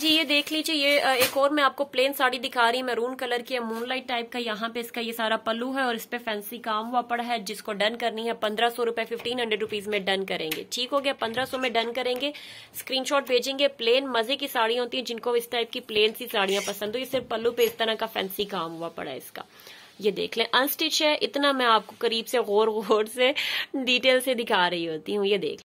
जी ये देख लीजिए ये एक और मैं आपको प्लेन साड़ी दिखा रही मैरून कलर की मूनलाइट टाइप का यहाँ पे इसका ये सारा पल्लू है और इस पे फैंसी काम हुआ पड़ा है जिसको डन करनी है पंद्रह सौ रुपए फिफ्टीन हंड्रेड रुपीज में डन करेंगे ठीक हो गया पंद्रह सौ में डन करेंगे स्क्रीनशॉट भेजेंगे प्लेन मजे की साड़ी होती है जिनको इस टाइप की प्लेन सी साड़ियां पसंद हो ये सिर्फ पल्लू पे इस तरह का फैंसी काम हुआ पड़ा है इसका ये देख लें अनस्टिच है इतना मैं आपको करीब से गौर गौर से डिटेल से दिखा रही होती हूँ ये देख